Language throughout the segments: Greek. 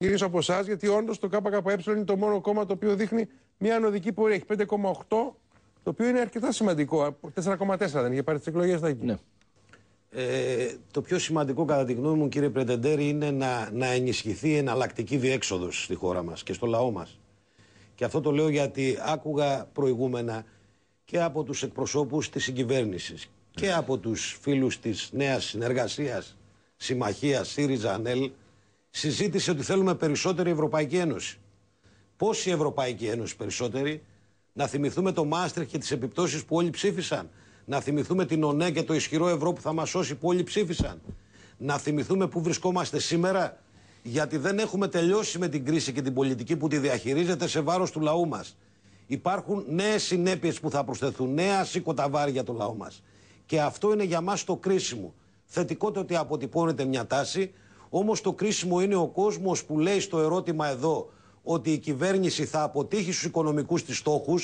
γυρίσω από εσάς, γιατί όντως το ΚΚΕ είναι το μόνο κόμμα το οποίο δείχνει μια ανωδική πορεία. Έχει 5,8, το οποίο είναι αρκετά σημαντικό. 4,4 δεν είχε πάρεις τις εκλογές θα εκεί. Ναι. Ε, το πιο σημαντικό κατά τη γνώμη μου κύριε Πρετεντέρη είναι να, να ενισχυθεί εναλλακτική διέξοδος στη χώρα μας και στο λαό μας. Και αυτό το λέω γιατί άκουγα προηγούμενα και από τους εκπροσώπους της συγκυβέρνησης και από τους φίλους της νέας συμμαχία συμμαχίας ΣΥΡΙΖΑ-ΑΝΕΛ συζήτησε ότι θέλουμε περισσότερη Ευρωπαϊκή Ένωση. Πώς η Ευρωπαϊκή Ένωση περισσότερη, να θυμηθούμε το Μάστρεχ και τις επιπτώσεις που όλοι ψήφισαν. Να θυμηθούμε την ΟΝΕ και το ισχυρό ευρώ που θα μας σώσει που όλοι ψήφισαν. Να θυμηθούμε που βρισκόμαστε σήμερα, γιατί δεν έχουμε τελειώσει με την κρίση και την πολιτική που τη διαχειρίζεται σε βάρος του λαού μας. Υπάρχουν νέες συνέπειες που θα προσθεθούν, νέα σήκωτα βάρη για το λαό Και αυτό είναι για μας το κρίσιμο. Θετικό το ότι αποτυπώνεται μια τάση Όμως το κρίσιμο είναι ο κόσμος που λέει στο ερώτημα εδώ ότι η κυβέρνηση θα αποτύχει στους οικονομικούς της στόχους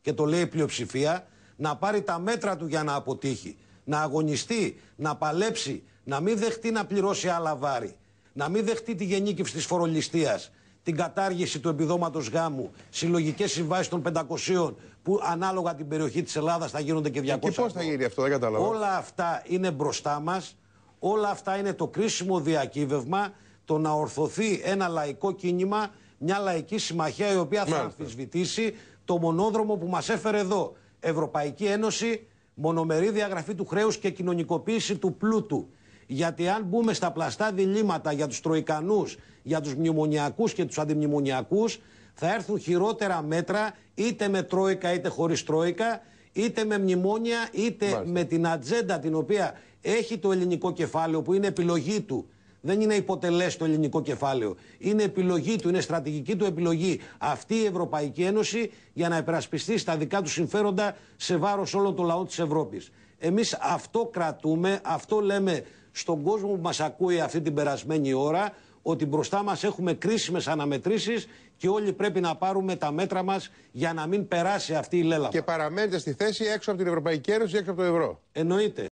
και το λέει η πλειοψηφία, να πάρει τα μέτρα του για να αποτύχει. Να αγωνιστεί, να παλέψει, να μην δεχτεί να πληρώσει άλλα βάρη. Να μην δεχτεί τη γενίκευση της φορολογιστία, την κατάργηση του επιδόματος γάμου, συλλογικές συμβάσεις των 500 που ανάλογα την περιοχή της Ελλάδας θα γίνονται και 200. Ε, και πώς θα γίνει αυτό, δεν καταλαβαίνω. Όλα αυτά είναι μπροστά μας. Όλα αυτά είναι το κρίσιμο διακύβευμα το να ορθωθεί ένα λαϊκό κίνημα, μια λαϊκή συμμαχία η οποία θα αμφισβητήσει το μονόδρομο που μας έφερε εδώ. Ευρωπαϊκή Ένωση, μονομερή διαγραφή του χρέους και κοινωνικοποίηση του πλούτου. Γιατί αν μπούμε στα πλαστά διλήμματα για τους τροικανούς, για τους μνημονιακούς και τους αντιμνημονιακούς, θα έρθουν χειρότερα μέτρα είτε με τρόικα είτε χωρίς τρόικα είτε με μνημόνια, είτε με την ατζέντα την οποία έχει το ελληνικό κεφάλαιο, που είναι επιλογή του. Δεν είναι υποτελέστο το ελληνικό κεφάλαιο. Είναι επιλογή του, είναι στρατηγική του επιλογή αυτή η Ευρωπαϊκή Ένωση για να υπερασπιστεί στα δικά του συμφέροντα σε βάρος όλων των λαών της Ευρώπης. Εμείς αυτό κρατούμε, αυτό λέμε στον κόσμο που μας ακούει αυτή την περασμένη ώρα ότι μπροστά μας έχουμε κρίσιμες αναμετρήσεις και όλοι πρέπει να πάρουμε τα μέτρα μας για να μην περάσει αυτή η λέλα. Και παραμένετε στη θέση έξω από την Ευρωπαϊκή Ένωση, έξω από το ευρώ. Εννοείται.